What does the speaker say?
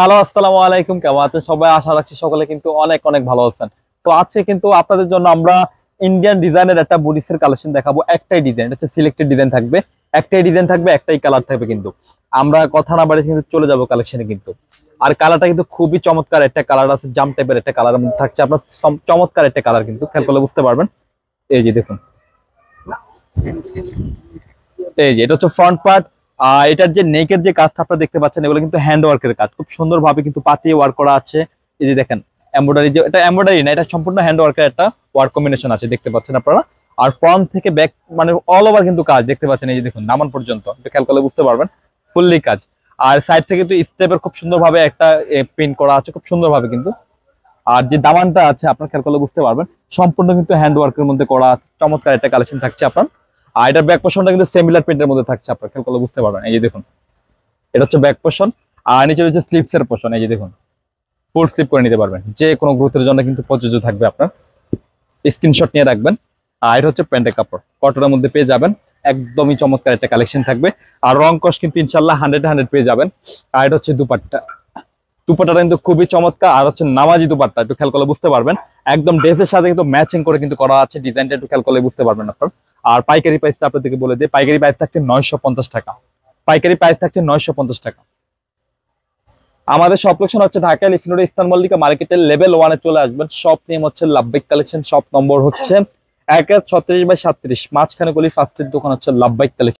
hello আসসালামু আলাইকুম কেমন আছেন সবাই আশা রাখছি সকলে কিন্তু অনেক অনেক ভালো আছেন তো আজকে কিন্তু আপনাদের জন্য আমরা ইন্ডিয়ান ডিজাইনের একটা বুডিসের কালেকশন দেখাবো একটাই ডিজাইন এটা হচ্ছে সিলেক্টেড ডিজাইন থাকবে একটাই ডিজাইন থাকবে একটাই কালার থাকবে কিন্তু আমরা কথা না বাড়ি কিন্তু চলে যাবো কালেকশনে কিন্তু আর কালারটা কিন্তু খুবই চমৎকার একটা কালার আছে জাম টাইপের একটা কালার মধ্যে থাকছে আপনার চমৎকার একটা কালার কিন্তু খেয়াল করলে বুঝতে পারবেন এই যে দেখুন এই যে এটা হচ্ছে ফ্রন্ট পার্ট আর এটার যে নেকের যে কাজটা আপনারা দেখতে পাচ্ছেন এগুলো কিন্তু হ্যান্ড ওয়ার্কের কাজ খুব ভাবে কিন্তু পাতিয়ে ওয়ার্ক করা আছে এই যে দেখেন এম্বয়ডারি যে এটা এম্বয়ডারি না এটা সম্পূর্ণ হ্যান্ড ওয়ার্কের একটা ওয়ার্ক কম্বিনেশন আছে দেখতে পাচ্ছেন আপনারা আর ফ্রন্ট থেকে ব্যাক মানে অল ওভার কিন্তু কাজ দেখতে পাচ্ছেন এই যে দেখুন নামান পর্যন্ত খেয়াল করলে বুঝতে পারবেন ফুললি কাজ আর সাইড থেকে কিন্তু স্টেপের খুব সুন্দরভাবে একটা প্রিন্ট করা আছে খুব সুন্দরভাবে কিন্তু আর যে দামানটা আছে আপনার খেয়াল করলে বুঝতে পারবেন সম্পূর্ণ কিন্তু হ্যান্ড ওয়ার্কের মধ্যে করা আছে চমৎকার একটা কালেকশন থাকছে আপনার আর এটার ব্যাক পোর্শনটা কিন্তু সেমিলার প্রিন্টের মধ্যে থাকছে আপনার খেয়াল করলে বুঝতে পারবেন এই যে দেখুন এটা হচ্ছে ব্যাক পোর্শন আর নিচে রয়েছে স্লিপসের পোর্শন এই যে দেখুন ফুল স্লিপ করে নিতে পারবেন যে কোনো গ্রুপের জন্য কিন্তু প্রযোজ্য থাকবে আপনার স্ক্রিনশট নিয়ে রাখবেন আর এটা হচ্ছে প্যান্টের কাপড় কটনের মধ্যে পেয়ে যাবেন একদমই চমৎকার একটা কালেকশন থাকবে আর রং কস কিন্তু ইনশাল্লাহ হান্ড্রেড হান্ড্রেড পেয়ে যাবেন আর এটা হচ্ছে দুপাট্টা দুপাটা কিন্তু খুবই চমৎকার আর হচ্ছে নামাজি দুপাট্টা একটু খেয়াল করলে বুঝতে পারবেন একদম ড্রেসের সাথে কিন্তু ম্যাচিং করে কিন্তু করা আছে ডিজাইনটা একটু খেয়াল করলে বুঝতে পারবেন আপনার আর পাইকারি প্রাইসটা আপনাদেরকে বলে দিই পাইকারি প্রাইস থাকছে নয়শো টাকা পাইকারি প্রাইস থাকছে নয়শো টাকা আমাদের সব লোকেশন হচ্ছে ঢাকায় লিফিনুর ইস্তান মল্লিকা মার্কেটের লেভেল ওয়ানে চলে আসবেন সব নেম হচ্ছে লাভবাইক কালেকশন সব নম্বর হচ্ছে এক এক ছত্রিশ বাই সাত্রিশ মাঝখানে গলি ফার্স্টের দোকান হচ্ছে লাভবাইক কালেকশন